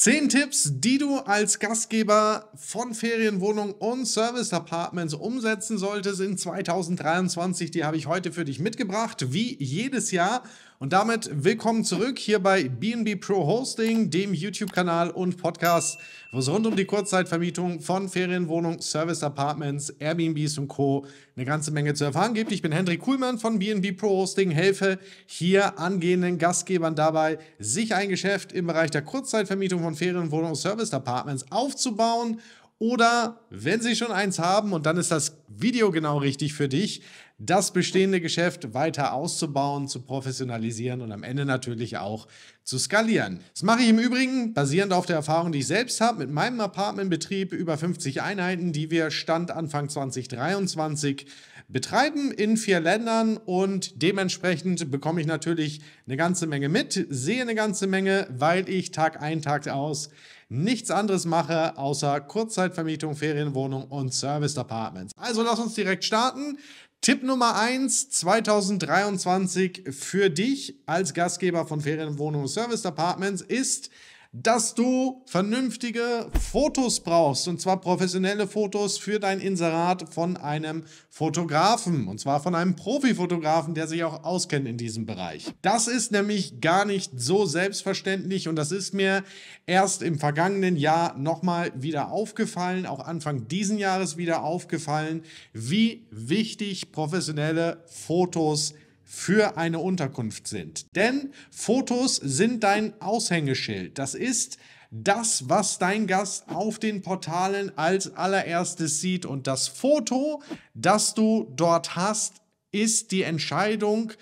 Zehn Tipps, die du als Gastgeber von Ferienwohnungen und Service Apartments umsetzen solltest in 2023, die habe ich heute für dich mitgebracht, wie jedes Jahr. Und damit willkommen zurück hier bei BNB Pro Hosting, dem YouTube-Kanal und Podcast, wo es rund um die Kurzzeitvermietung von Ferienwohnungen, Service Apartments, Airbnbs und Co. eine ganze Menge zu erfahren gibt. Ich bin Hendrik Kuhlmann von BNB Pro Hosting, helfe hier angehenden Gastgebern dabei, sich ein Geschäft im Bereich der Kurzzeitvermietung von Ferienwohnungen, und Service Apartments aufzubauen oder wenn Sie schon eins haben und dann ist das Video genau richtig für dich, das bestehende Geschäft weiter auszubauen, zu professionalisieren und am Ende natürlich auch zu skalieren. Das mache ich im Übrigen basierend auf der Erfahrung, die ich selbst habe mit meinem Apartmentbetrieb über 50 Einheiten, die wir Stand Anfang 2023 betreiben in vier Ländern und dementsprechend bekomme ich natürlich eine ganze Menge mit, sehe eine ganze Menge, weil ich Tag ein, Tag aus nichts anderes mache, außer Kurzzeitvermietung, Ferienwohnung und service Apartments. Also lass uns direkt starten. Tipp Nummer 1 2023 für dich als Gastgeber von Ferienwohnungen Service Apartments ist dass du vernünftige Fotos brauchst. Und zwar professionelle Fotos für dein Inserat von einem Fotografen. Und zwar von einem Profifotografen, der sich auch auskennt in diesem Bereich. Das ist nämlich gar nicht so selbstverständlich. Und das ist mir erst im vergangenen Jahr nochmal wieder aufgefallen, auch Anfang diesen Jahres wieder aufgefallen, wie wichtig professionelle Fotos sind für eine Unterkunft sind. Denn Fotos sind dein Aushängeschild. Das ist das, was dein Gast auf den Portalen als allererstes sieht. Und das Foto, das du dort hast, ist die Entscheidung,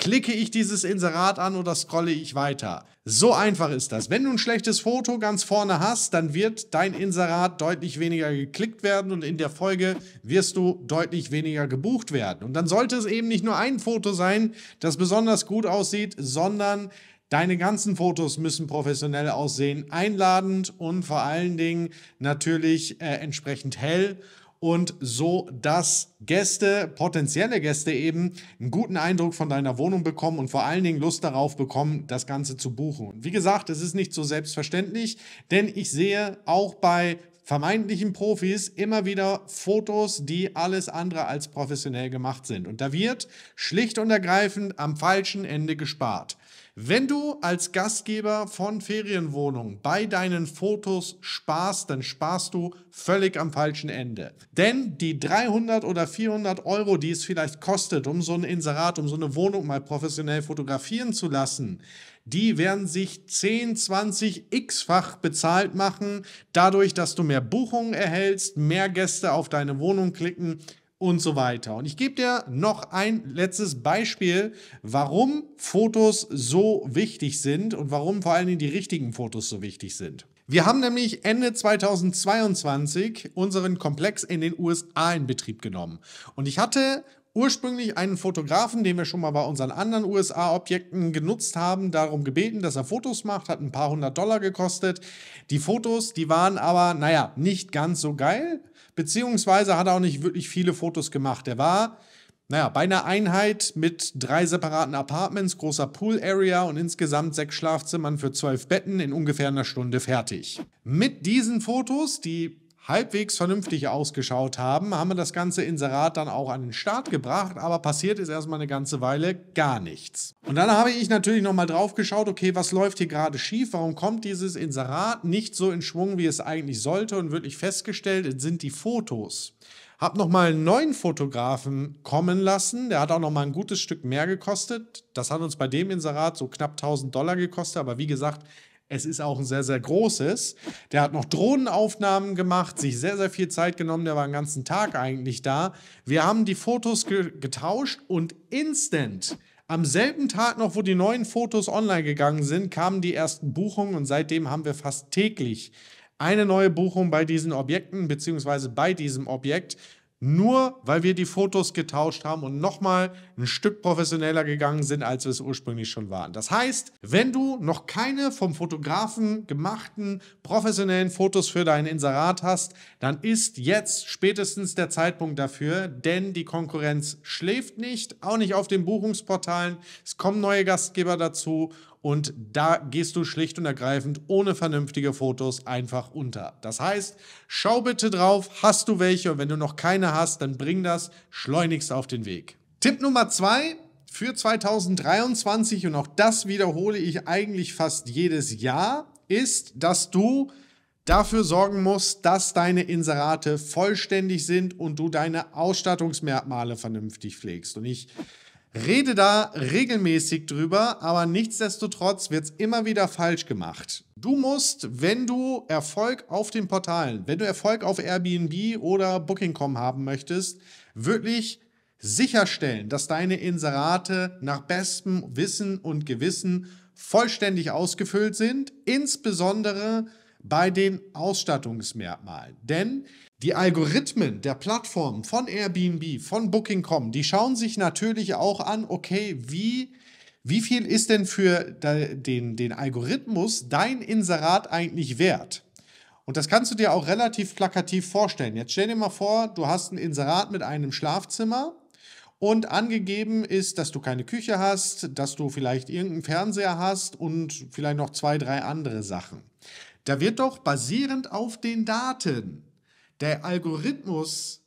Klicke ich dieses Inserat an oder scrolle ich weiter? So einfach ist das. Wenn du ein schlechtes Foto ganz vorne hast, dann wird dein Inserat deutlich weniger geklickt werden und in der Folge wirst du deutlich weniger gebucht werden. Und dann sollte es eben nicht nur ein Foto sein, das besonders gut aussieht, sondern Deine ganzen Fotos müssen professionell aussehen, einladend und vor allen Dingen natürlich äh, entsprechend hell und so, dass Gäste, potenzielle Gäste eben, einen guten Eindruck von deiner Wohnung bekommen und vor allen Dingen Lust darauf bekommen, das Ganze zu buchen. Und wie gesagt, es ist nicht so selbstverständlich, denn ich sehe auch bei vermeintlichen Profis immer wieder Fotos, die alles andere als professionell gemacht sind. Und da wird schlicht und ergreifend am falschen Ende gespart. Wenn du als Gastgeber von Ferienwohnungen bei deinen Fotos sparst, dann sparst du völlig am falschen Ende. Denn die 300 oder 400 Euro, die es vielleicht kostet, um so ein Inserat, um so eine Wohnung mal professionell fotografieren zu lassen, die werden sich 10, 20 x-fach bezahlt machen, dadurch, dass du mehr Buchungen erhältst, mehr Gäste auf deine Wohnung klicken, und so weiter. Und ich gebe dir noch ein letztes Beispiel, warum Fotos so wichtig sind und warum vor allen Dingen die richtigen Fotos so wichtig sind. Wir haben nämlich Ende 2022 unseren Komplex in den USA in Betrieb genommen. Und ich hatte ursprünglich einen Fotografen, den wir schon mal bei unseren anderen USA-Objekten genutzt haben, darum gebeten, dass er Fotos macht, hat ein paar hundert Dollar gekostet. Die Fotos, die waren aber, naja, nicht ganz so geil, beziehungsweise hat er auch nicht wirklich viele Fotos gemacht. Er war, naja, bei einer Einheit mit drei separaten Apartments, großer Pool-Area und insgesamt sechs Schlafzimmern für zwölf Betten in ungefähr einer Stunde fertig. Mit diesen Fotos, die halbwegs vernünftig ausgeschaut haben, haben wir das ganze Inserat dann auch an den Start gebracht, aber passiert ist erstmal eine ganze Weile gar nichts. Und dann habe ich natürlich nochmal drauf geschaut, okay, was läuft hier gerade schief, warum kommt dieses Inserat nicht so in Schwung, wie es eigentlich sollte und wirklich festgestellt, es sind die Fotos. Hab nochmal einen neuen Fotografen kommen lassen. Der hat auch nochmal ein gutes Stück mehr gekostet. Das hat uns bei dem Inserat so knapp 1000 Dollar gekostet. Aber wie gesagt, es ist auch ein sehr, sehr großes. Der hat noch Drohnenaufnahmen gemacht, sich sehr, sehr viel Zeit genommen. Der war den ganzen Tag eigentlich da. Wir haben die Fotos ge getauscht und instant am selben Tag noch, wo die neuen Fotos online gegangen sind, kamen die ersten Buchungen und seitdem haben wir fast täglich eine neue Buchung bei diesen Objekten beziehungsweise bei diesem Objekt nur weil wir die Fotos getauscht haben und nochmal ein Stück professioneller gegangen sind, als wir es ursprünglich schon waren. Das heißt, wenn du noch keine vom Fotografen gemachten professionellen Fotos für deinen Inserat hast, dann ist jetzt spätestens der Zeitpunkt dafür, denn die Konkurrenz schläft nicht, auch nicht auf den Buchungsportalen. Es kommen neue Gastgeber dazu und da gehst du schlicht und ergreifend ohne vernünftige Fotos einfach unter. Das heißt, schau bitte drauf, hast du welche und wenn du noch keine hast, dann bring das schleunigst auf den Weg. Tipp Nummer zwei für 2023 und auch das wiederhole ich eigentlich fast jedes Jahr ist, dass du dafür sorgen musst, dass deine Inserate vollständig sind und du deine Ausstattungsmerkmale vernünftig pflegst. Und ich Rede da regelmäßig drüber, aber nichtsdestotrotz wird es immer wieder falsch gemacht. Du musst, wenn du Erfolg auf den Portalen, wenn du Erfolg auf Airbnb oder Booking.com haben möchtest, wirklich sicherstellen, dass deine Inserate nach bestem Wissen und Gewissen vollständig ausgefüllt sind, insbesondere bei den Ausstattungsmerkmalen. Denn die Algorithmen der Plattformen von Airbnb, von Booking.com, die schauen sich natürlich auch an, okay, wie, wie viel ist denn für den, den Algorithmus dein Inserat eigentlich wert? Und das kannst du dir auch relativ plakativ vorstellen. Jetzt stell dir mal vor, du hast ein Inserat mit einem Schlafzimmer und angegeben ist, dass du keine Küche hast, dass du vielleicht irgendeinen Fernseher hast und vielleicht noch zwei, drei andere Sachen. Da wird doch basierend auf den Daten der Algorithmus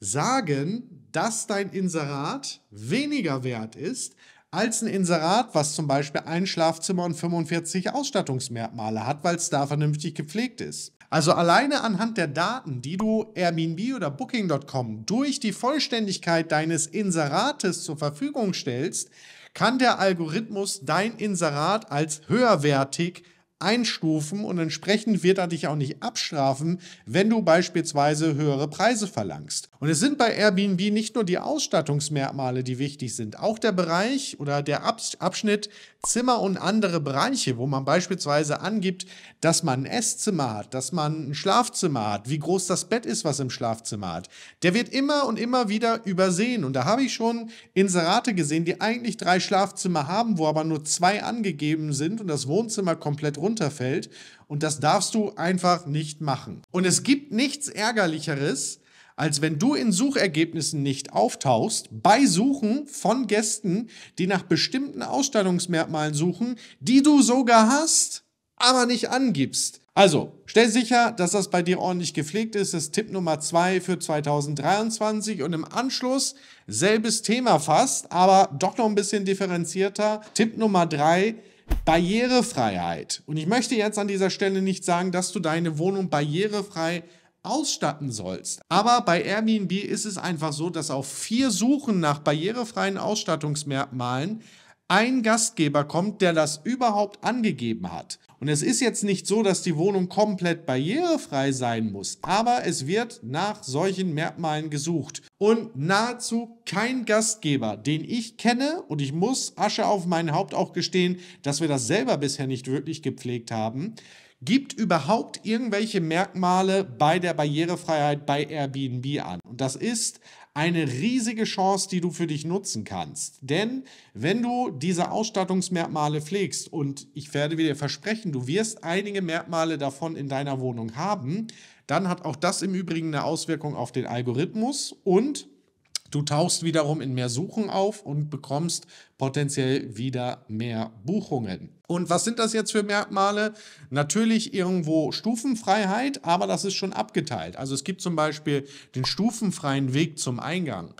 sagen, dass dein Inserat weniger wert ist als ein Inserat, was zum Beispiel ein Schlafzimmer und 45 Ausstattungsmerkmale hat, weil es da vernünftig gepflegt ist. Also alleine anhand der Daten, die du Airbnb oder Booking.com durch die Vollständigkeit deines Inserates zur Verfügung stellst, kann der Algorithmus dein Inserat als höherwertig einstufen und entsprechend wird er dich auch nicht abstrafen, wenn du beispielsweise höhere Preise verlangst. Und es sind bei Airbnb nicht nur die Ausstattungsmerkmale, die wichtig sind, auch der Bereich oder der Abschnitt Zimmer und andere Bereiche, wo man beispielsweise angibt, dass man ein Esszimmer hat, dass man ein Schlafzimmer hat, wie groß das Bett ist, was im Schlafzimmer hat. Der wird immer und immer wieder übersehen. Und da habe ich schon Inserate gesehen, die eigentlich drei Schlafzimmer haben, wo aber nur zwei angegeben sind und das Wohnzimmer komplett runterfällt. Und das darfst du einfach nicht machen. Und es gibt nichts Ärgerlicheres, als wenn du in Suchergebnissen nicht auftauchst, bei Suchen von Gästen, die nach bestimmten Ausstellungsmerkmalen suchen, die du sogar hast, aber nicht angibst. Also, stell sicher, dass das bei dir ordentlich gepflegt ist. Das ist Tipp Nummer zwei für 2023 und im Anschluss selbes Thema fast, aber doch noch ein bisschen differenzierter. Tipp Nummer drei. Barrierefreiheit. Und ich möchte jetzt an dieser Stelle nicht sagen, dass du deine Wohnung barrierefrei ausstatten sollst. Aber bei Airbnb ist es einfach so, dass auf vier Suchen nach barrierefreien Ausstattungsmerkmalen ein Gastgeber kommt, der das überhaupt angegeben hat. Und es ist jetzt nicht so, dass die Wohnung komplett barrierefrei sein muss, aber es wird nach solchen Merkmalen gesucht. Und nahezu kein Gastgeber, den ich kenne, und ich muss Asche auf mein Haupt auch gestehen, dass wir das selber bisher nicht wirklich gepflegt haben, gibt überhaupt irgendwelche Merkmale bei der Barrierefreiheit bei Airbnb an. Und das ist eine riesige Chance, die du für dich nutzen kannst. Denn wenn du diese Ausstattungsmerkmale pflegst, und ich werde dir versprechen, du wirst einige Merkmale davon in deiner Wohnung haben, dann hat auch das im Übrigen eine Auswirkung auf den Algorithmus und Du tauchst wiederum in mehr Suchen auf und bekommst potenziell wieder mehr Buchungen. Und was sind das jetzt für Merkmale? Natürlich irgendwo Stufenfreiheit, aber das ist schon abgeteilt. Also es gibt zum Beispiel den stufenfreien Weg zum Eingang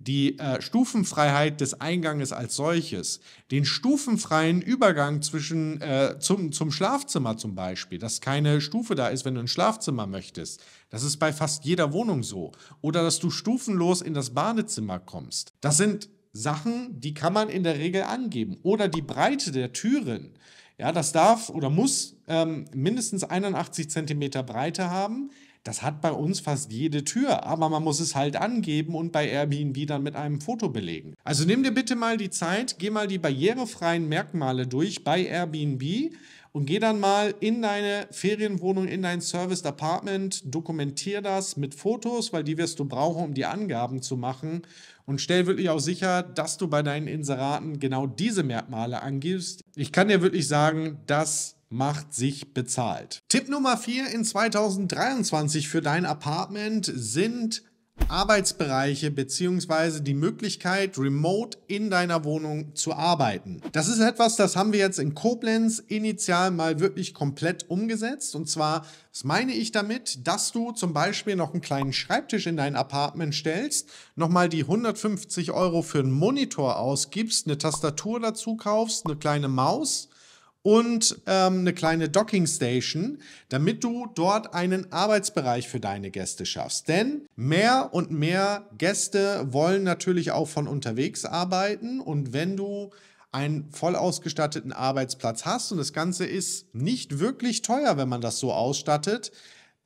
die äh, Stufenfreiheit des Einganges als solches, den stufenfreien Übergang zwischen äh, zum, zum Schlafzimmer zum Beispiel, dass keine Stufe da ist, wenn du ein Schlafzimmer möchtest. Das ist bei fast jeder Wohnung so. Oder dass du stufenlos in das Badezimmer kommst. Das sind Sachen, die kann man in der Regel angeben. Oder die Breite der Türen. Ja, das darf oder muss ähm, mindestens 81 Zentimeter Breite haben. Das hat bei uns fast jede Tür, aber man muss es halt angeben und bei Airbnb dann mit einem Foto belegen. Also nimm dir bitte mal die Zeit, geh mal die barrierefreien Merkmale durch bei Airbnb und geh dann mal in deine Ferienwohnung, in dein Serviced Apartment, dokumentier das mit Fotos, weil die wirst du brauchen, um die Angaben zu machen und stell wirklich auch sicher, dass du bei deinen Inseraten genau diese Merkmale angibst. Ich kann dir wirklich sagen, dass macht sich bezahlt. Tipp Nummer 4 in 2023 für dein Apartment sind Arbeitsbereiche beziehungsweise die Möglichkeit, remote in deiner Wohnung zu arbeiten. Das ist etwas, das haben wir jetzt in Koblenz initial mal wirklich komplett umgesetzt. Und zwar, was meine ich damit, dass du zum Beispiel noch einen kleinen Schreibtisch in dein Apartment stellst, nochmal die 150 Euro für einen Monitor ausgibst, eine Tastatur dazu kaufst, eine kleine Maus und ähm, eine kleine Docking Station, damit du dort einen Arbeitsbereich für deine Gäste schaffst. Denn mehr und mehr Gäste wollen natürlich auch von unterwegs arbeiten und wenn du einen voll ausgestatteten Arbeitsplatz hast und das Ganze ist nicht wirklich teuer, wenn man das so ausstattet,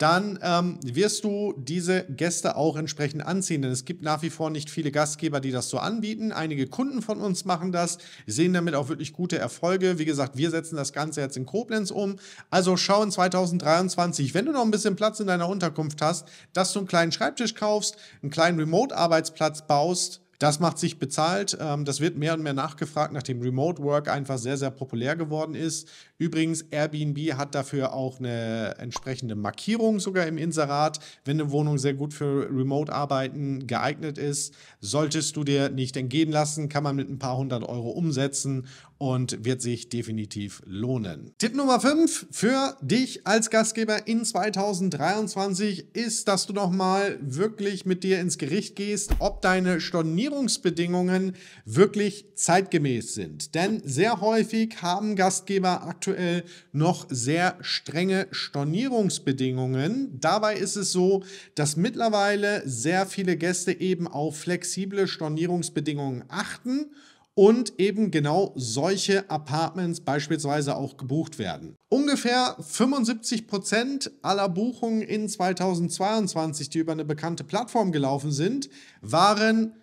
dann ähm, wirst du diese Gäste auch entsprechend anziehen. Denn es gibt nach wie vor nicht viele Gastgeber, die das so anbieten. Einige Kunden von uns machen das, sehen damit auch wirklich gute Erfolge. Wie gesagt, wir setzen das Ganze jetzt in Koblenz um. Also schau in 2023, wenn du noch ein bisschen Platz in deiner Unterkunft hast, dass du einen kleinen Schreibtisch kaufst, einen kleinen Remote-Arbeitsplatz baust das macht sich bezahlt. Ähm, das wird mehr und mehr nachgefragt, nachdem Remote Work einfach sehr, sehr populär geworden ist. Übrigens, Airbnb hat dafür auch eine entsprechende Markierung sogar im Inserat. Wenn eine Wohnung sehr gut für Remote-Arbeiten geeignet ist, solltest du dir nicht entgehen lassen, kann man mit ein paar hundert Euro umsetzen und wird sich definitiv lohnen. Tipp Nummer 5 für dich als Gastgeber in 2023 ist, dass du nochmal wirklich mit dir ins Gericht gehst, ob deine Stornierungsbedingungen wirklich zeitgemäß sind. Denn sehr häufig haben Gastgeber aktuell noch sehr strenge Stornierungsbedingungen. Dabei ist es so, dass mittlerweile sehr viele Gäste eben auf flexible Stornierungsbedingungen achten und eben genau solche Apartments beispielsweise auch gebucht werden. Ungefähr 75% Prozent aller Buchungen in 2022, die über eine bekannte Plattform gelaufen sind, waren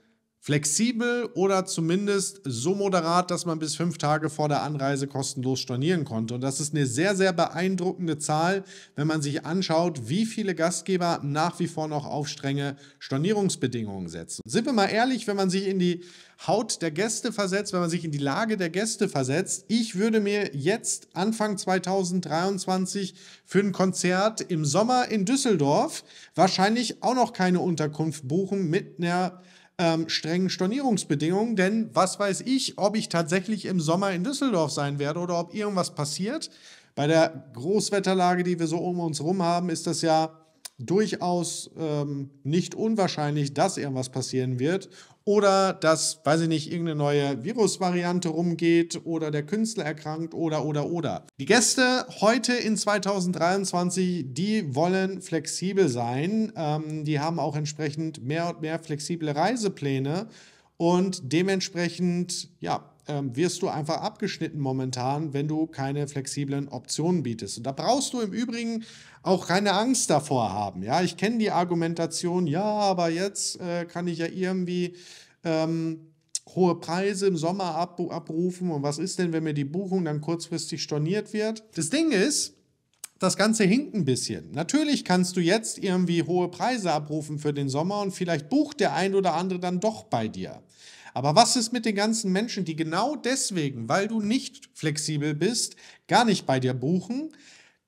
flexibel oder zumindest so moderat, dass man bis fünf Tage vor der Anreise kostenlos stornieren konnte. Und das ist eine sehr, sehr beeindruckende Zahl, wenn man sich anschaut, wie viele Gastgeber nach wie vor noch auf strenge Stornierungsbedingungen setzen. Sind wir mal ehrlich, wenn man sich in die Haut der Gäste versetzt, wenn man sich in die Lage der Gäste versetzt, ich würde mir jetzt Anfang 2023 für ein Konzert im Sommer in Düsseldorf wahrscheinlich auch noch keine Unterkunft buchen mit einer ähm, strengen Stornierungsbedingungen, denn was weiß ich, ob ich tatsächlich im Sommer in Düsseldorf sein werde oder ob irgendwas passiert. Bei der Großwetterlage, die wir so um uns rum haben, ist das ja durchaus ähm, nicht unwahrscheinlich, dass irgendwas passieren wird. Oder dass, weiß ich nicht, irgendeine neue Virusvariante rumgeht oder der Künstler erkrankt oder, oder, oder. Die Gäste heute in 2023, die wollen flexibel sein. Ähm, die haben auch entsprechend mehr und mehr flexible Reisepläne und dementsprechend, ja, ähm, wirst du einfach abgeschnitten momentan, wenn du keine flexiblen Optionen bietest. Und da brauchst du im Übrigen auch keine Angst davor haben. Ja, ich kenne die Argumentation, ja, aber jetzt äh, kann ich ja irgendwie ähm, hohe Preise im Sommer ab abrufen. Und was ist denn, wenn mir die Buchung dann kurzfristig storniert wird? Das Ding ist, das Ganze hinkt ein bisschen. Natürlich kannst du jetzt irgendwie hohe Preise abrufen für den Sommer und vielleicht bucht der ein oder andere dann doch bei dir. Aber was ist mit den ganzen Menschen, die genau deswegen, weil du nicht flexibel bist, gar nicht bei dir buchen?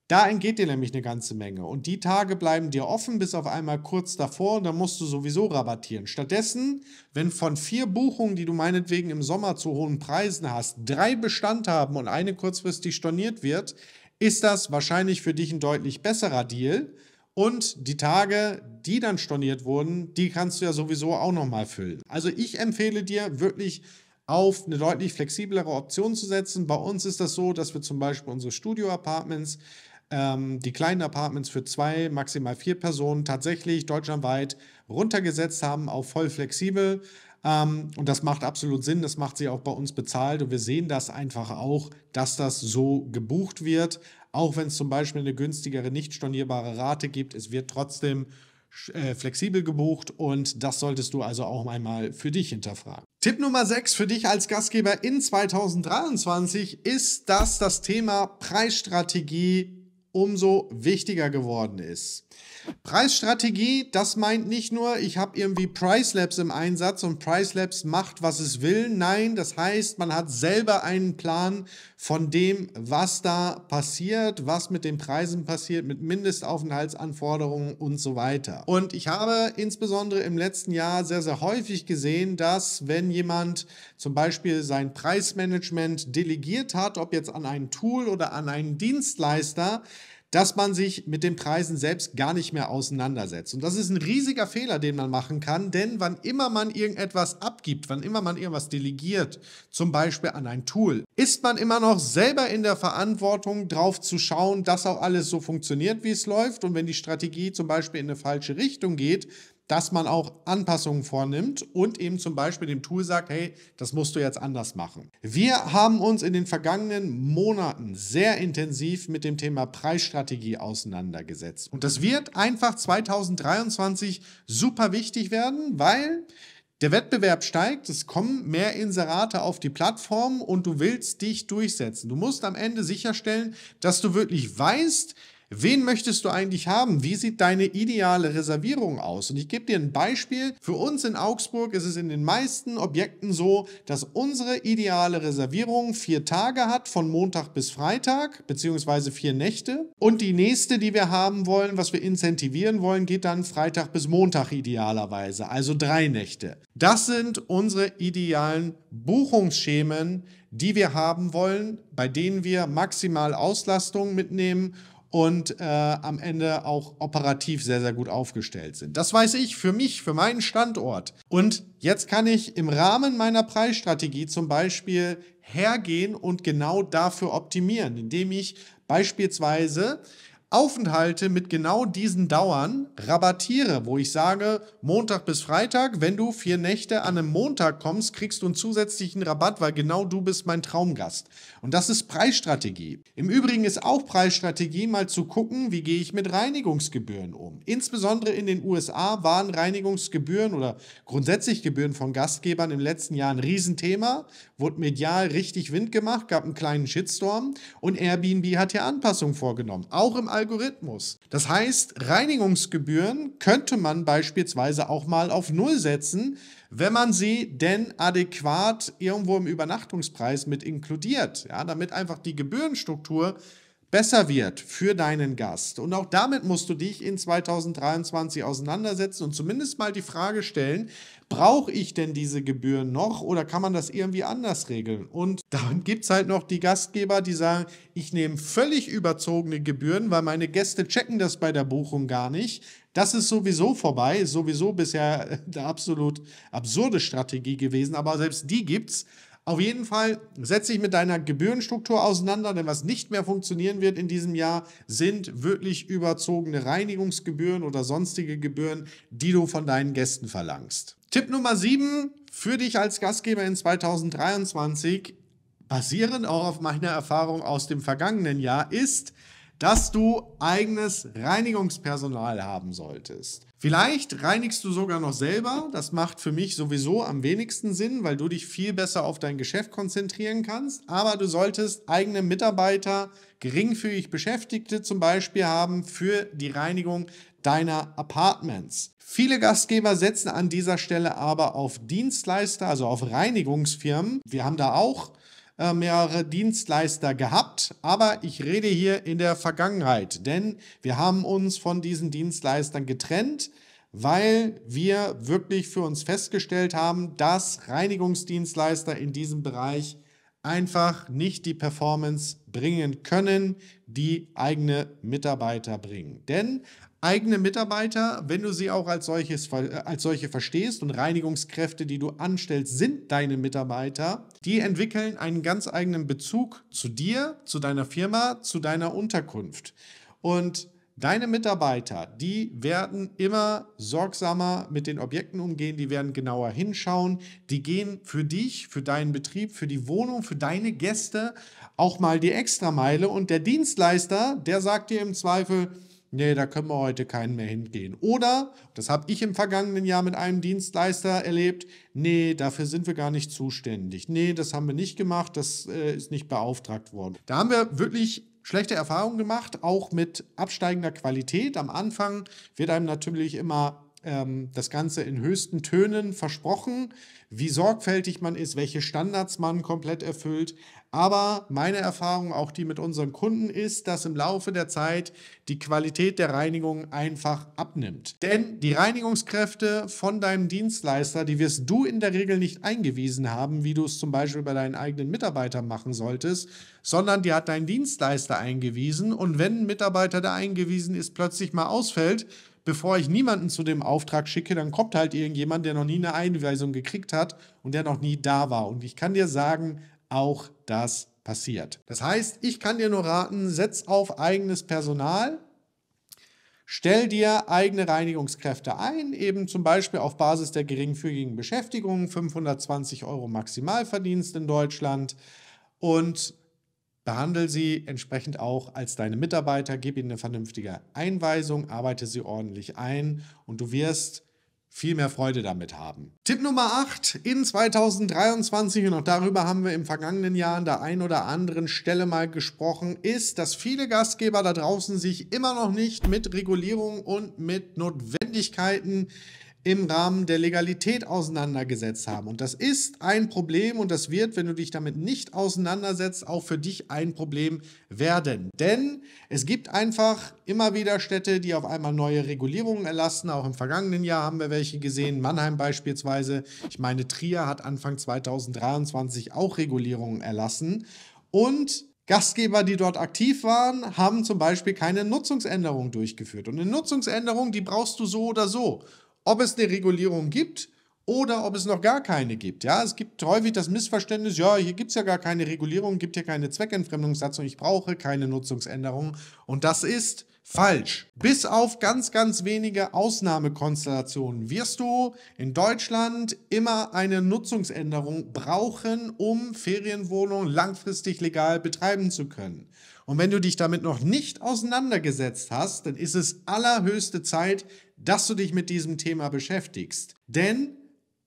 Da entgeht dir nämlich eine ganze Menge. Und die Tage bleiben dir offen bis auf einmal kurz davor und dann musst du sowieso rabattieren. Stattdessen, wenn von vier Buchungen, die du meinetwegen im Sommer zu hohen Preisen hast, drei Bestand haben und eine kurzfristig storniert wird, ist das wahrscheinlich für dich ein deutlich besserer Deal, und die Tage, die dann storniert wurden, die kannst du ja sowieso auch nochmal füllen. Also ich empfehle dir wirklich auf eine deutlich flexiblere Option zu setzen. Bei uns ist das so, dass wir zum Beispiel unsere Studio-Apartments, ähm, die kleinen Apartments für zwei, maximal vier Personen tatsächlich deutschlandweit runtergesetzt haben auf voll flexibel. Ähm, und das macht absolut Sinn, das macht sie auch bei uns bezahlt und wir sehen das einfach auch, dass das so gebucht wird. Auch wenn es zum Beispiel eine günstigere, nicht stornierbare Rate gibt, es wird trotzdem äh, flexibel gebucht und das solltest du also auch einmal für dich hinterfragen. Tipp Nummer 6 für dich als Gastgeber in 2023 ist, dass das Thema Preisstrategie umso wichtiger geworden ist. Preisstrategie, das meint nicht nur, ich habe irgendwie Price Labs im Einsatz und Price Labs macht, was es will. Nein, das heißt, man hat selber einen Plan von dem, was da passiert, was mit den Preisen passiert, mit Mindestaufenthaltsanforderungen und so weiter. Und ich habe insbesondere im letzten Jahr sehr, sehr häufig gesehen, dass wenn jemand zum Beispiel sein Preismanagement delegiert hat, ob jetzt an ein Tool oder an einen Dienstleister, dass man sich mit den Preisen selbst gar nicht mehr auseinandersetzt. Und das ist ein riesiger Fehler, den man machen kann, denn wann immer man irgendetwas abgibt, wann immer man irgendwas delegiert, zum Beispiel an ein Tool, ist man immer noch selber in der Verantwortung, drauf zu schauen, dass auch alles so funktioniert, wie es läuft. Und wenn die Strategie zum Beispiel in eine falsche Richtung geht, dass man auch Anpassungen vornimmt und eben zum Beispiel dem Tool sagt, hey, das musst du jetzt anders machen. Wir haben uns in den vergangenen Monaten sehr intensiv mit dem Thema Preisstrategie auseinandergesetzt. Und das wird einfach 2023 super wichtig werden, weil der Wettbewerb steigt, es kommen mehr Inserate auf die Plattform und du willst dich durchsetzen. Du musst am Ende sicherstellen, dass du wirklich weißt, Wen möchtest du eigentlich haben? Wie sieht deine ideale Reservierung aus? Und ich gebe dir ein Beispiel. Für uns in Augsburg ist es in den meisten Objekten so, dass unsere ideale Reservierung vier Tage hat, von Montag bis Freitag, beziehungsweise vier Nächte. Und die nächste, die wir haben wollen, was wir incentivieren wollen, geht dann Freitag bis Montag idealerweise, also drei Nächte. Das sind unsere idealen Buchungsschemen, die wir haben wollen, bei denen wir maximal Auslastung mitnehmen und äh, am Ende auch operativ sehr, sehr gut aufgestellt sind. Das weiß ich für mich, für meinen Standort. Und jetzt kann ich im Rahmen meiner Preisstrategie zum Beispiel hergehen und genau dafür optimieren, indem ich beispielsweise Aufenthalte mit genau diesen Dauern rabattiere, wo ich sage, Montag bis Freitag, wenn du vier Nächte an einem Montag kommst, kriegst du einen zusätzlichen Rabatt, weil genau du bist mein Traumgast. Und das ist Preisstrategie. Im Übrigen ist auch Preisstrategie mal zu gucken, wie gehe ich mit Reinigungsgebühren um. Insbesondere in den USA waren Reinigungsgebühren oder grundsätzlich Gebühren von Gastgebern im letzten Jahr ein Riesenthema, wurde medial richtig Wind gemacht, gab einen kleinen Shitstorm und Airbnb hat hier Anpassungen vorgenommen. Auch im All Algorithmus. Das heißt, Reinigungsgebühren könnte man beispielsweise auch mal auf Null setzen, wenn man sie denn adäquat irgendwo im Übernachtungspreis mit inkludiert, ja, damit einfach die Gebührenstruktur besser wird für deinen Gast. Und auch damit musst du dich in 2023 auseinandersetzen und zumindest mal die Frage stellen, brauche ich denn diese Gebühren noch oder kann man das irgendwie anders regeln? Und dann gibt es halt noch die Gastgeber, die sagen, ich nehme völlig überzogene Gebühren, weil meine Gäste checken das bei der Buchung gar nicht. Das ist sowieso vorbei, ist sowieso bisher eine absolut absurde Strategie gewesen, aber selbst die gibt es. Auf jeden Fall setze dich mit deiner Gebührenstruktur auseinander, denn was nicht mehr funktionieren wird in diesem Jahr, sind wirklich überzogene Reinigungsgebühren oder sonstige Gebühren, die du von deinen Gästen verlangst. Tipp Nummer 7 für dich als Gastgeber in 2023, basierend auch auf meiner Erfahrung aus dem vergangenen Jahr, ist, dass du eigenes Reinigungspersonal haben solltest. Vielleicht reinigst du sogar noch selber. Das macht für mich sowieso am wenigsten Sinn, weil du dich viel besser auf dein Geschäft konzentrieren kannst. Aber du solltest eigene Mitarbeiter, geringfügig Beschäftigte zum Beispiel haben für die Reinigung deiner Apartments. Viele Gastgeber setzen an dieser Stelle aber auf Dienstleister, also auf Reinigungsfirmen. Wir haben da auch äh, mehrere Dienstleister gehabt, aber ich rede hier in der Vergangenheit, denn wir haben uns von diesen Dienstleistern getrennt, weil wir wirklich für uns festgestellt haben, dass Reinigungsdienstleister in diesem Bereich einfach nicht die Performance bringen können, die eigene Mitarbeiter bringen. Denn eigene Mitarbeiter, wenn du sie auch als, solches, als solche verstehst und Reinigungskräfte, die du anstellst, sind deine Mitarbeiter, die entwickeln einen ganz eigenen Bezug zu dir, zu deiner Firma, zu deiner Unterkunft. Und deine Mitarbeiter, die werden immer sorgsamer mit den Objekten umgehen, die werden genauer hinschauen, die gehen für dich, für deinen Betrieb, für die Wohnung, für deine Gäste auch mal die Extrameile und der Dienstleister, der sagt dir im Zweifel, nee, da können wir heute keinen mehr hingehen. Oder, das habe ich im vergangenen Jahr mit einem Dienstleister erlebt, nee, dafür sind wir gar nicht zuständig. Nee, das haben wir nicht gemacht, das äh, ist nicht beauftragt worden. Da haben wir wirklich schlechte Erfahrungen gemacht, auch mit absteigender Qualität. Am Anfang wird einem natürlich immer ähm, das Ganze in höchsten Tönen versprochen, wie sorgfältig man ist, welche Standards man komplett erfüllt. Aber meine Erfahrung, auch die mit unseren Kunden, ist, dass im Laufe der Zeit die Qualität der Reinigung einfach abnimmt. Denn die Reinigungskräfte von deinem Dienstleister, die wirst du in der Regel nicht eingewiesen haben, wie du es zum Beispiel bei deinen eigenen Mitarbeitern machen solltest, sondern die hat dein Dienstleister eingewiesen. Und wenn ein Mitarbeiter, der eingewiesen ist, plötzlich mal ausfällt, bevor ich niemanden zu dem Auftrag schicke, dann kommt halt irgendjemand, der noch nie eine Einweisung gekriegt hat und der noch nie da war. Und ich kann dir sagen, auch das passiert. Das heißt, ich kann dir nur raten, setz auf eigenes Personal, Stell dir eigene Reinigungskräfte ein, eben zum Beispiel auf Basis der geringfügigen Beschäftigung, 520 Euro Maximalverdienst in Deutschland. Und Behandle sie entsprechend auch als deine Mitarbeiter, gib ihnen eine vernünftige Einweisung, arbeite sie ordentlich ein und du wirst viel mehr Freude damit haben. Tipp Nummer 8 in 2023, und auch darüber haben wir im vergangenen Jahr an der einen oder anderen Stelle mal gesprochen, ist, dass viele Gastgeber da draußen sich immer noch nicht mit Regulierung und mit Notwendigkeiten im Rahmen der Legalität auseinandergesetzt haben. Und das ist ein Problem und das wird, wenn du dich damit nicht auseinandersetzt, auch für dich ein Problem werden. Denn es gibt einfach immer wieder Städte, die auf einmal neue Regulierungen erlassen. Auch im vergangenen Jahr haben wir welche gesehen. Mannheim beispielsweise. Ich meine, Trier hat Anfang 2023 auch Regulierungen erlassen. Und Gastgeber, die dort aktiv waren, haben zum Beispiel keine Nutzungsänderung durchgeführt. Und eine Nutzungsänderung, die brauchst du so oder so ob es eine Regulierung gibt oder ob es noch gar keine gibt. Ja, es gibt häufig das Missverständnis, ja, hier gibt es ja gar keine Regulierung, gibt hier keine Zweckentfremdungssatzung, ich brauche keine Nutzungsänderung. Und das ist falsch. Bis auf ganz, ganz wenige Ausnahmekonstellationen wirst du in Deutschland immer eine Nutzungsänderung brauchen, um Ferienwohnungen langfristig legal betreiben zu können. Und wenn du dich damit noch nicht auseinandergesetzt hast, dann ist es allerhöchste Zeit, dass du dich mit diesem Thema beschäftigst. Denn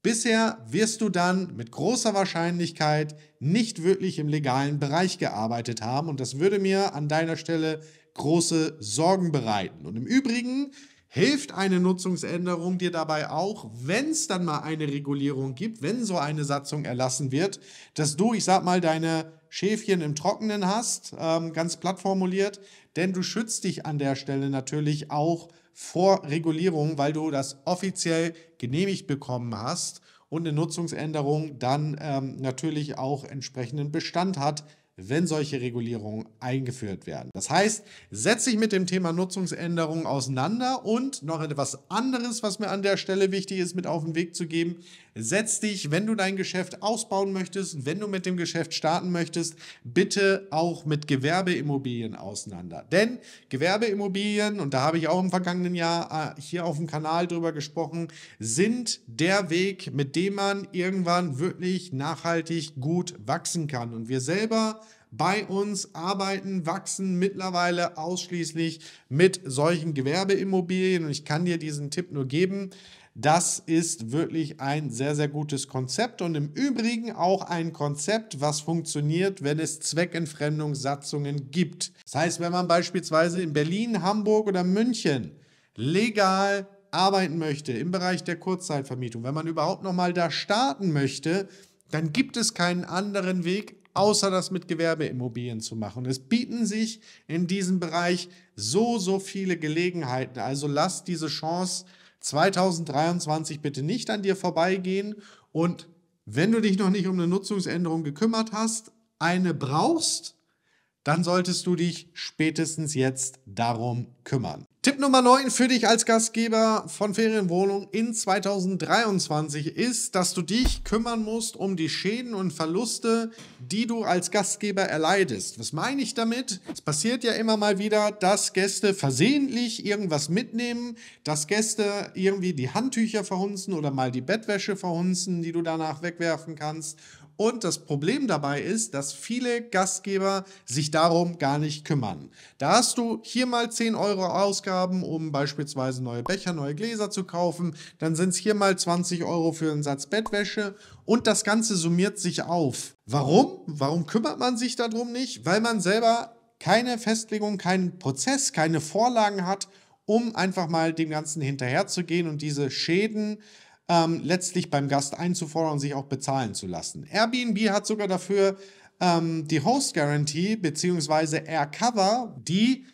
bisher wirst du dann mit großer Wahrscheinlichkeit nicht wirklich im legalen Bereich gearbeitet haben und das würde mir an deiner Stelle große Sorgen bereiten. Und im Übrigen hilft eine Nutzungsänderung dir dabei auch, wenn es dann mal eine Regulierung gibt, wenn so eine Satzung erlassen wird, dass du, ich sag mal, deine Schäfchen im Trockenen hast, ähm, ganz platt formuliert, denn du schützt dich an der Stelle natürlich auch vor Regulierung, weil du das offiziell genehmigt bekommen hast und eine Nutzungsänderung dann ähm, natürlich auch entsprechenden Bestand hat, wenn solche Regulierungen eingeführt werden. Das heißt, setz dich mit dem Thema Nutzungsänderung auseinander und noch etwas anderes, was mir an der Stelle wichtig ist, mit auf den Weg zu geben. Setz dich, wenn du dein Geschäft ausbauen möchtest, wenn du mit dem Geschäft starten möchtest, bitte auch mit Gewerbeimmobilien auseinander. Denn Gewerbeimmobilien, und da habe ich auch im vergangenen Jahr äh, hier auf dem Kanal drüber gesprochen, sind der Weg, mit dem man irgendwann wirklich nachhaltig gut wachsen kann. Und wir selber bei uns arbeiten, wachsen mittlerweile ausschließlich mit solchen Gewerbeimmobilien. Und ich kann dir diesen Tipp nur geben. Das ist wirklich ein sehr, sehr gutes Konzept und im Übrigen auch ein Konzept, was funktioniert, wenn es Zweckentfremdungssatzungen gibt. Das heißt, wenn man beispielsweise in Berlin, Hamburg oder München legal arbeiten möchte im Bereich der Kurzzeitvermietung, wenn man überhaupt noch mal da starten möchte, dann gibt es keinen anderen Weg, außer das mit Gewerbeimmobilien zu machen. Es bieten sich in diesem Bereich so, so viele Gelegenheiten. Also lasst diese Chance 2023 bitte nicht an dir vorbeigehen. Und wenn du dich noch nicht um eine Nutzungsänderung gekümmert hast, eine brauchst, dann solltest du dich spätestens jetzt darum kümmern. Tipp Nummer 9 für dich als Gastgeber von Ferienwohnung in 2023 ist, dass du dich kümmern musst um die Schäden und Verluste, die du als Gastgeber erleidest. Was meine ich damit? Es passiert ja immer mal wieder, dass Gäste versehentlich irgendwas mitnehmen, dass Gäste irgendwie die Handtücher verhunzen oder mal die Bettwäsche verhunzen, die du danach wegwerfen kannst und das Problem dabei ist, dass viele Gastgeber sich darum gar nicht kümmern. Da hast du hier mal 10 Euro Ausgaben, um beispielsweise neue Becher, neue Gläser zu kaufen. Dann sind es hier mal 20 Euro für einen Satz Bettwäsche. Und das Ganze summiert sich auf. Warum? Warum kümmert man sich darum nicht? Weil man selber keine Festlegung, keinen Prozess, keine Vorlagen hat, um einfach mal dem Ganzen hinterherzugehen und diese Schäden ähm, letztlich beim Gast einzufordern und sich auch bezahlen zu lassen. Airbnb hat sogar dafür ähm, die Host Guarantee bzw. Aircover, die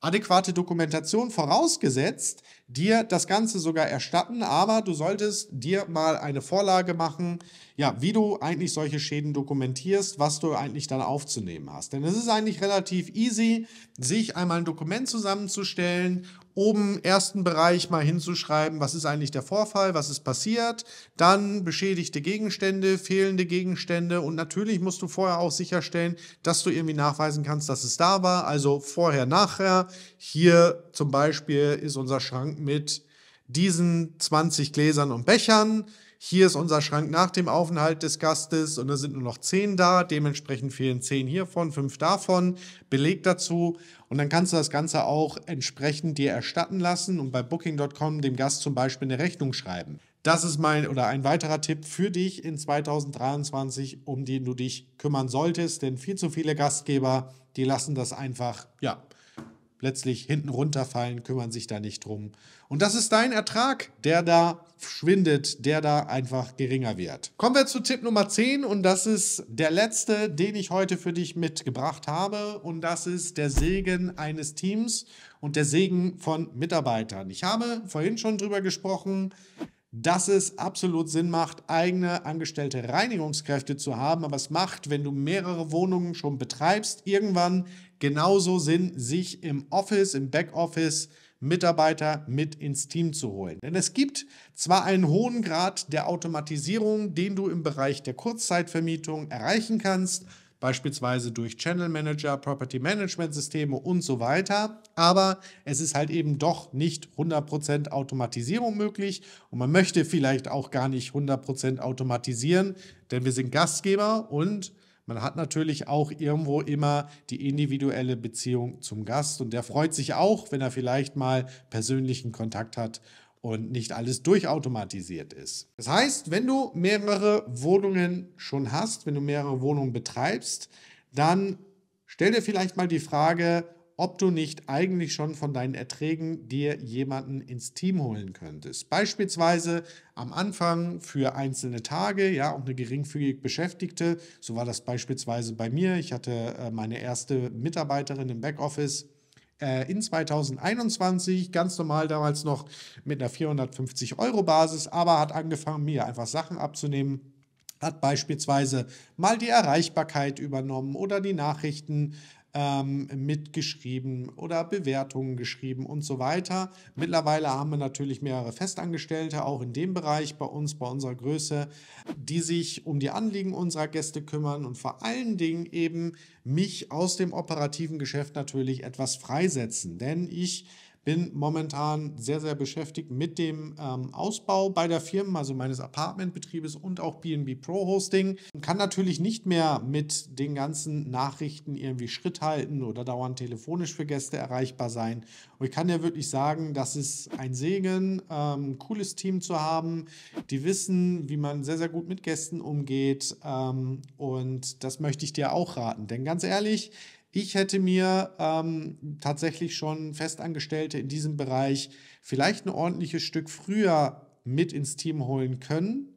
adäquate Dokumentation vorausgesetzt, dir das Ganze sogar erstatten, aber du solltest dir mal eine Vorlage machen, ja, wie du eigentlich solche Schäden dokumentierst, was du eigentlich dann aufzunehmen hast. Denn es ist eigentlich relativ easy, sich einmal ein Dokument zusammenzustellen, oben ersten Bereich mal hinzuschreiben, was ist eigentlich der Vorfall, was ist passiert, dann beschädigte Gegenstände, fehlende Gegenstände und natürlich musst du vorher auch sicherstellen, dass du irgendwie nachweisen kannst, dass es da war, also vorher, nachher. Hier zum Beispiel ist unser Schrank mit diesen 20 Gläsern und Bechern hier ist unser Schrank nach dem Aufenthalt des Gastes und da sind nur noch zehn da, dementsprechend fehlen zehn hiervon, fünf davon, Beleg dazu und dann kannst du das Ganze auch entsprechend dir erstatten lassen und bei booking.com dem Gast zum Beispiel eine Rechnung schreiben. Das ist mein oder ein weiterer Tipp für dich in 2023, um den du dich kümmern solltest, denn viel zu viele Gastgeber, die lassen das einfach, ja, plötzlich hinten runterfallen, kümmern sich da nicht drum. Und das ist dein Ertrag, der da schwindet, der da einfach geringer wird. Kommen wir zu Tipp Nummer 10 und das ist der letzte, den ich heute für dich mitgebracht habe und das ist der Segen eines Teams und der Segen von Mitarbeitern. Ich habe vorhin schon drüber gesprochen, dass es absolut Sinn macht, eigene angestellte Reinigungskräfte zu haben. Aber es macht, wenn du mehrere Wohnungen schon betreibst, irgendwann Genauso Sinn, sich im Office, im Backoffice Mitarbeiter mit ins Team zu holen. Denn es gibt zwar einen hohen Grad der Automatisierung, den du im Bereich der Kurzzeitvermietung erreichen kannst, beispielsweise durch Channel Manager, Property Management Systeme und so weiter. Aber es ist halt eben doch nicht 100% Automatisierung möglich und man möchte vielleicht auch gar nicht 100% automatisieren, denn wir sind Gastgeber und man hat natürlich auch irgendwo immer die individuelle Beziehung zum Gast und der freut sich auch, wenn er vielleicht mal persönlichen Kontakt hat und nicht alles durchautomatisiert ist. Das heißt, wenn du mehrere Wohnungen schon hast, wenn du mehrere Wohnungen betreibst, dann stell dir vielleicht mal die Frage, ob du nicht eigentlich schon von deinen Erträgen dir jemanden ins Team holen könntest. Beispielsweise am Anfang für einzelne Tage, ja, und eine geringfügig Beschäftigte. So war das beispielsweise bei mir. Ich hatte äh, meine erste Mitarbeiterin im Backoffice äh, in 2021, ganz normal damals noch mit einer 450-Euro-Basis, aber hat angefangen, mir einfach Sachen abzunehmen hat beispielsweise mal die Erreichbarkeit übernommen oder die Nachrichten ähm, mitgeschrieben oder Bewertungen geschrieben und so weiter. Mittlerweile haben wir natürlich mehrere Festangestellte, auch in dem Bereich bei uns, bei unserer Größe, die sich um die Anliegen unserer Gäste kümmern und vor allen Dingen eben mich aus dem operativen Geschäft natürlich etwas freisetzen. Denn ich bin momentan sehr, sehr beschäftigt mit dem ähm, Ausbau beider Firmen, also meines Apartmentbetriebes und auch BNB Pro Hosting. Kann natürlich nicht mehr mit den ganzen Nachrichten irgendwie Schritt halten oder dauernd telefonisch für Gäste erreichbar sein. Und ich kann ja wirklich sagen, das ist ein Segen, ähm, cooles Team zu haben. Die wissen, wie man sehr, sehr gut mit Gästen umgeht. Ähm, und das möchte ich dir auch raten. Denn ganz ehrlich, ich hätte mir ähm, tatsächlich schon Festangestellte in diesem Bereich vielleicht ein ordentliches Stück früher mit ins Team holen können.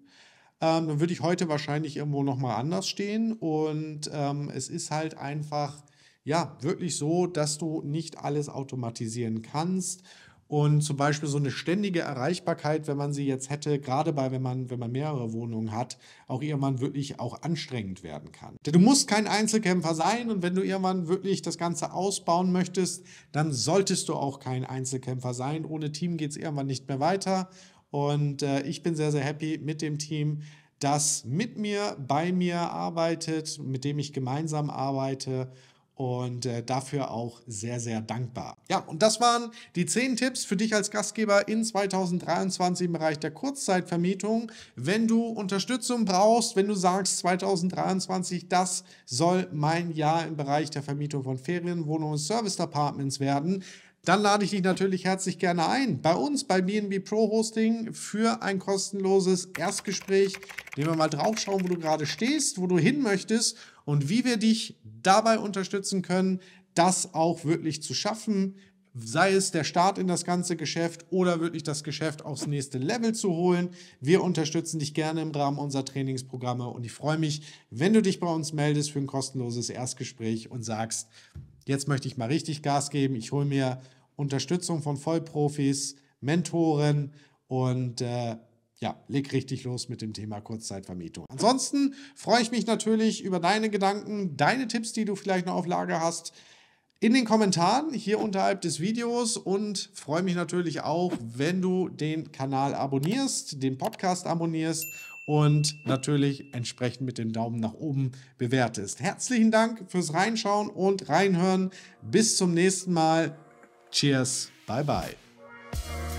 Ähm, dann würde ich heute wahrscheinlich irgendwo nochmal anders stehen. Und ähm, es ist halt einfach ja, wirklich so, dass du nicht alles automatisieren kannst. Und zum Beispiel so eine ständige Erreichbarkeit, wenn man sie jetzt hätte, gerade bei, wenn man, wenn man mehrere Wohnungen hat, auch irgendwann wirklich auch anstrengend werden kann. Du musst kein Einzelkämpfer sein und wenn du irgendwann wirklich das Ganze ausbauen möchtest, dann solltest du auch kein Einzelkämpfer sein. Ohne Team geht es irgendwann nicht mehr weiter. Und äh, ich bin sehr, sehr happy mit dem Team, das mit mir, bei mir arbeitet, mit dem ich gemeinsam arbeite und äh, dafür auch sehr, sehr dankbar. Ja, und das waren die zehn Tipps für dich als Gastgeber in 2023 im Bereich der Kurzzeitvermietung. Wenn du Unterstützung brauchst, wenn du sagst, 2023, das soll mein Jahr im Bereich der Vermietung von Ferienwohnungen und Service Apartments werden, dann lade ich dich natürlich herzlich gerne ein bei uns bei BNB Pro Hosting für ein kostenloses Erstgespräch, indem wir mal draufschauen, wo du gerade stehst, wo du hin möchtest und wie wir dich dabei unterstützen können, das auch wirklich zu schaffen, sei es der Start in das ganze Geschäft oder wirklich das Geschäft aufs nächste Level zu holen. Wir unterstützen dich gerne im Rahmen unserer Trainingsprogramme und ich freue mich, wenn du dich bei uns meldest für ein kostenloses Erstgespräch und sagst, jetzt möchte ich mal richtig Gas geben, ich hole mir Unterstützung von Vollprofis, Mentoren und äh, ja, leg richtig los mit dem Thema Kurzzeitvermietung. Ansonsten freue ich mich natürlich über deine Gedanken, deine Tipps, die du vielleicht noch auf Lager hast, in den Kommentaren hier unterhalb des Videos und freue mich natürlich auch, wenn du den Kanal abonnierst, den Podcast abonnierst und natürlich entsprechend mit dem Daumen nach oben bewertest. Herzlichen Dank fürs Reinschauen und Reinhören. Bis zum nächsten Mal. Cheers. Bye bye.